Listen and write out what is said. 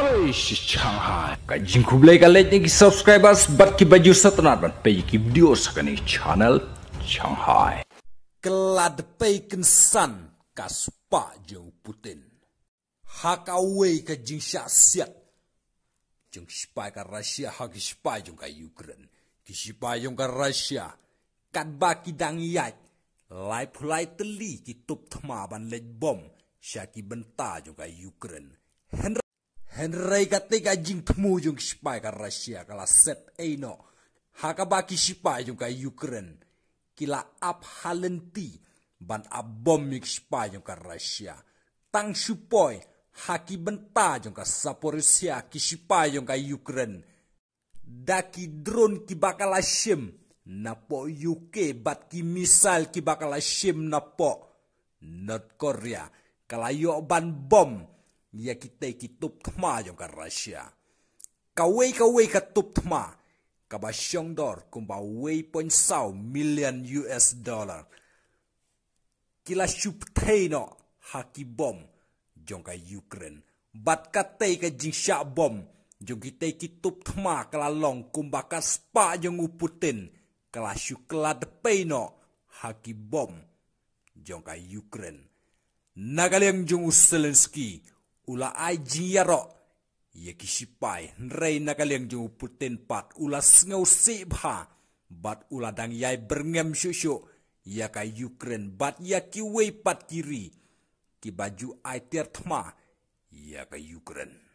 Harish Shanghai kanjing kublai kalajnya ki subscribers bat ki baju satnat bat pe ki video sakani channel Shanghai kelad pe kensan kaspa jeng putin hakawe ka jing syasiat jeng spai ka Rusia hak spai jeng ka Ukraine ki spai jeng ka Rusia kat ba ki dang yat lai pulai teli ki tup thma ban lej bom Syaki bentar juga Ukraine. Henry katika jing jung sipai ka Rusia kala set haka Hakabaki sipai jung ka Ukraine. Kila ap halenti ban abomik sipai jung ka Rusia. Tang supoi haki benta jung ka Saporisia ki sipai jung ka Ukraine. Daki drone ki bakal na Napo UK bat ki misal ki bakal na napo. North Korea yo ban bom ya kita ki tup tma yong ka Russia. Ka wei ka wei ka tup tma, ka ba syong dor kum ba wei pon sau million US dollar. Kila shup tei no haki bom jong ka Ukraine. Bat ka tei ka jing syak bom, jong kita ki tma kala long kum ba ka spa jong u Putin. Kala syuklat pei no haki bom jong ka Ukraine. Nagaliang jong Zelensky ula aji jing yaro ye kisipai rei nakaleng jung puten pat ula sngau si bat ula dang yai berngem syusyu ya ka Ukraine bat ya ki wei pat kiri ki baju ai thma ya ka Ukraine